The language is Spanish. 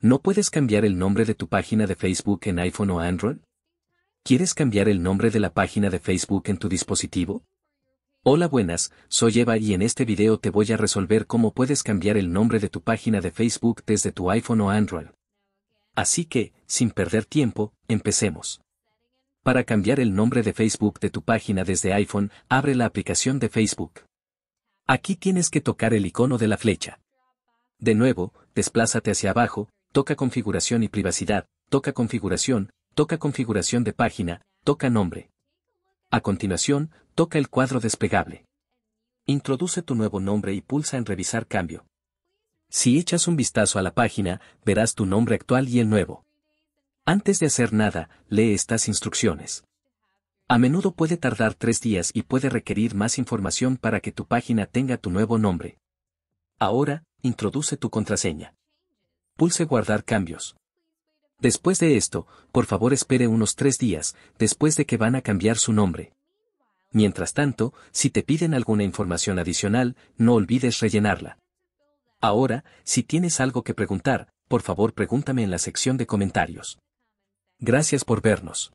¿No puedes cambiar el nombre de tu página de Facebook en iPhone o Android? ¿Quieres cambiar el nombre de la página de Facebook en tu dispositivo? Hola buenas, soy Eva y en este video te voy a resolver cómo puedes cambiar el nombre de tu página de Facebook desde tu iPhone o Android. Así que, sin perder tiempo, empecemos. Para cambiar el nombre de Facebook de tu página desde iPhone, abre la aplicación de Facebook. Aquí tienes que tocar el icono de la flecha. De nuevo, desplázate hacia abajo, toca configuración y privacidad, toca configuración, toca configuración de página, toca nombre. A continuación, toca el cuadro desplegable. Introduce tu nuevo nombre y pulsa en revisar cambio. Si echas un vistazo a la página, verás tu nombre actual y el nuevo. Antes de hacer nada, lee estas instrucciones. A menudo puede tardar tres días y puede requerir más información para que tu página tenga tu nuevo nombre. Ahora, introduce tu contraseña pulse Guardar cambios. Después de esto, por favor espere unos tres días, después de que van a cambiar su nombre. Mientras tanto, si te piden alguna información adicional, no olvides rellenarla. Ahora, si tienes algo que preguntar, por favor pregúntame en la sección de comentarios. Gracias por vernos.